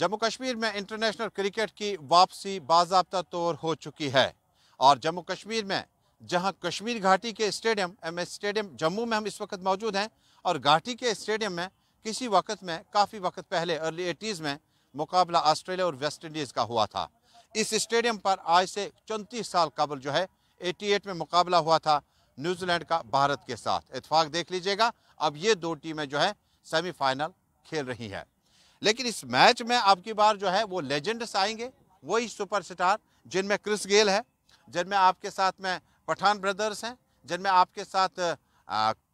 जम्मू कश्मीर में international cricket की वापसी बाबा तौर हो चुकी है और जम्मू कश्मीर में जहां कश्मीर घाटी के स्टेडियम एम स्टेडियम जम्मू में हम इस वक्त मौजूद हैं और घाटी के स्टेडियम में किसी वक्त में काफ़ी वक्त पहले अर्ली एटीज़ में मुकाबला ऑस्ट्रेलिया और वेस्ट इंडीज़ का हुआ था इस स्टेडियम पर आज से चौंतीस साल कबल जो है एटी में मुकाबला हुआ था न्यूजीलैंड का भारत के साथ इतफाक देख लीजिएगा अब ये दो टीमें जो है सेमीफाइनल खेल रही हैं लेकिन इस मैच में अब की बार जो है वो लेजेंड्स आएंगे वही सुपरस्टार जिनमें क्रिस गेल है जिनमें आपके साथ में पठान ब्रदर्स हैं जिनमें आपके साथ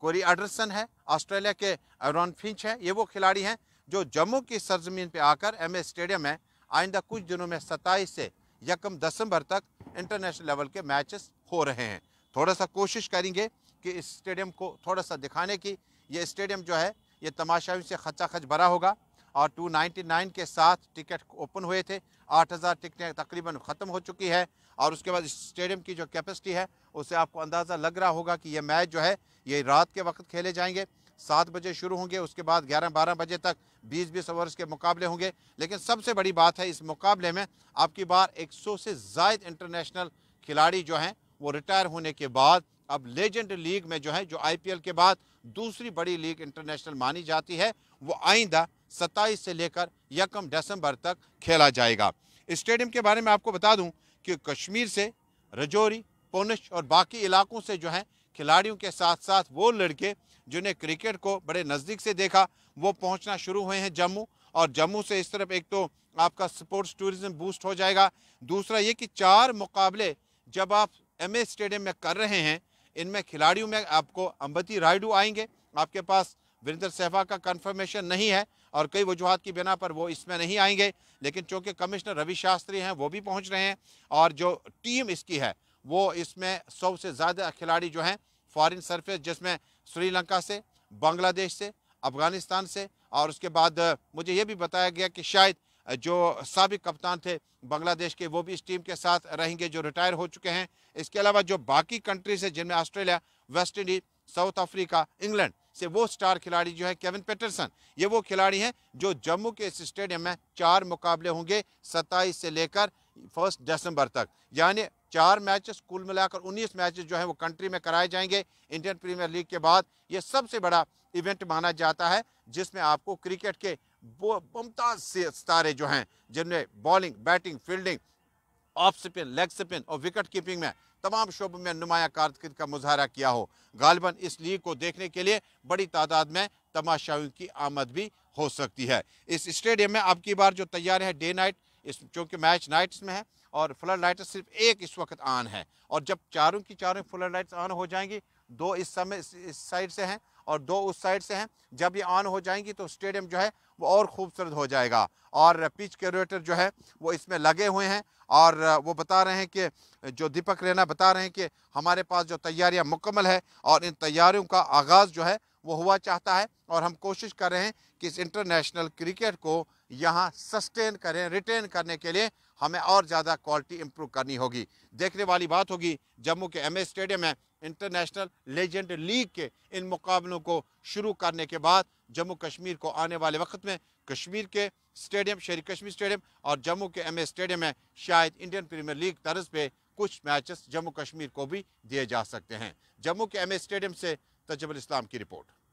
कोरी एडरसन है ऑस्ट्रेलिया के एरॉन फिंच है ये वो खिलाड़ी हैं जो जम्मू की सरजमीन पर आकर एम स्टेडियम में आइंदा कुछ दिनों में सत्ताईस से यकम दसंबर तक इंटरनेशनल लेवल के मैचेस हो रहे हैं थोड़ा सा कोशिश करेंगे कि इस स्टेडियम को थोड़ा सा दिखाने की ये स्टेडियम जो है ये तमाशाई से खचाखच भरा होगा और 299 के साथ टिकट ओपन हुए थे 8000 टिकटें तकरीबन ख़त्म हो चुकी है और उसके बाद स्टेडियम की जो कैपेसिटी है उससे आपको अंदाज़ा लग रहा होगा कि ये मैच जो है ये रात के वक्त खेले जाएंगे सात बजे शुरू होंगे उसके बाद ग्यारह बारह बजे तक बीस बीस ओवर्स के मुकाबले होंगे लेकिन सबसे बड़ी बात है इस मुकाबले में आपकी बार एक सौ से जायद इंटरनेशनल खिलाड़ी जो हैं वो रिटायर होने के बाद अब लेजेंड लीग में जो है जो आईपीएल के बाद दूसरी बड़ी लीग इंटरनेशनल मानी जाती है वो आइंदा सत्ताईस से लेकर यकम दिसंबर तक खेला जाएगा स्टेडियम के बारे में आपको बता दूं कि कश्मीर से रजौरी पुनिश और बाकी इलाकों से जो हैं खिलाड़ियों के साथ साथ वो लड़के जिन्हें क्रिकेट को बड़े नज़दीक से देखा वो पहुंचना शुरू हुए हैं जम्मू और जम्मू से इस तरफ एक तो आपका स्पोर्ट्स टूरिज्म बूस्ट हो जाएगा दूसरा ये कि चार मुकाबले जब आप एम स्टेडियम में कर रहे हैं इनमें खिलाड़ियों में आपको अम्बती रायडू आएंगे आपके पास वीरेंद्र सहवाग का कन्फर्मेशन नहीं है और कई वजूहत की बिना पर वो इसमें नहीं आएंगे लेकिन चूँकि कमिश्नर रवि शास्त्री हैं वो भी पहुँच रहे हैं और जो टीम इसकी है वो इसमें सौ से ज़्यादा खिलाड़ी जो हैं फॉरन सरफेस जिसमें श्रीलंका से बांग्लादेश से अफगानिस्तान से और उसके बाद मुझे ये भी बताया गया कि शायद जो सबक कप्तान थे बांग्लादेश के वो भी इस टीम के साथ रहेंगे जो रिटायर हो चुके हैं इसके अलावा जो बाकी कंट्रीज हैं जिनमें Australia West Indies South Africa England से वो स्टार खिलाड़ी जो है केविन पेटरसन ये वो खिलाड़ी हैं जो जम्मू के इस स्टेडियम में चार मुकाबले होंगे सत्ताईस से लेकर फर्स्ट दिसंबर तक यानी चार मैचेस कुल मिलाकर 19 मैचेस जो हैं वो कंट्री में कराए जाएंगे इंडियन प्रीमियर लीग के बाद ये सबसे बड़ा इवेंट माना जाता है जिसमें आपको क्रिकेट के वो मुमताज़ सितारे जो हैं जिनमें bowling batting fielding off spin leg spin और विकेट कीपिंग में तमाम शोबों में नुमाया कारकर्द का मुजाहरा किया हो गालिबा इस लीग को देखने के लिए बड़ी तादाद में तमाशाओं की आमद भी हो सकती है इस स्टेडियम में अब की बार जो तैयार है डे नाइट इस चूँकि मैच नाइट्स में है और फ्लड लाइट्स सिर्फ एक इस वक्त आन है और जब चारों की चारों फ्लड लाइट्स ऑन हो जाएंगी दो इस समय इस साइड से हैं और दो उस साइड से हैं जब ये ऑन हो जाएंगी तो स्टेडियम जो है वो और खूबसूरत हो जाएगा और पिच कैलकुलेटर जो है वो इसमें लगे हुए हैं और वो बता रहे हैं कि जो दीपक रैना बता रहे हैं कि हमारे पास जो तैयारियां मुकम्मल है और इन तैयारियों का आगाज़ जो है वो हुआ चाहता है और हम कोशिश कर रहे हैं कि इस इंटरनेशनल क्रिकेट को यहाँ सस्टेन करें रिटेन करने के लिए हमें और ज़्यादा क्वालिटी इम्प्रूव करनी होगी देखने वाली बात होगी जम्मू के एम स्टेडियम में इंटरनेशनल लेजेंड लीग के इन मुकाबलों को शुरू करने के बाद जम्मू कश्मीर को आने वाले वक्त में कश्मीर के स्टेडियम शेर कश्मीर स्टेडियम और जम्मू के एम स्टेडियम में शायद इंडियन प्रीमियर लीग तर्ज पे कुछ मैचेस जम्मू कश्मीर को भी दिए जा सकते हैं जम्मू के एम स्टेडियम से तजबल इस्लाम की रिपोर्ट